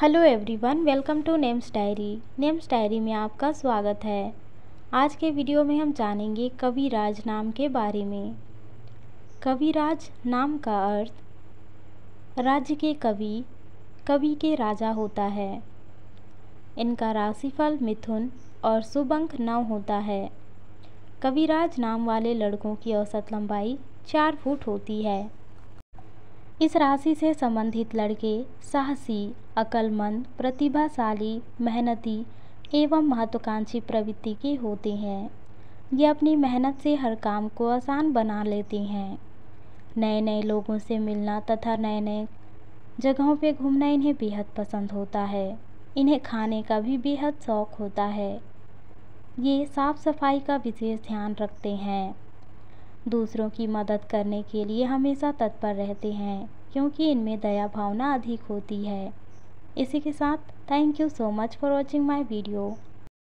hello everyone welcome to Names Diary Names Diary में आपका स्वागत है आज के वीडियो में हम जानेंगे कविराज नाम के बारे में कविराज नाम का अर्थ राज्य के कवि कवि के राजा होता है इनका राशिफल मिथुन और सुबंक नव होता है कविराज नाम वाले लड़कों की औसत लंबाई चार फुट होती है इस राशि से संबंधित लड़के साहसी अक्लमंद प्रतिभाशाली मेहनती एवं महत्वाकांक्षी प्रवृत्ति के होते हैं ये अपनी मेहनत से हर काम को आसान बना लेते हैं नए नए लोगों से मिलना तथा नए नए जगहों पर घूमना इन्हें बेहद पसंद होता है इन्हें खाने का भी बेहद शौक होता है ये साफ सफाई का विशेष ध्यान रखते हैं दूसरों की मदद करने के लिए हमेशा तत्पर रहते हैं क्योंकि इनमें दया भावना अधिक होती है इसी के साथ thank you so much for watching my video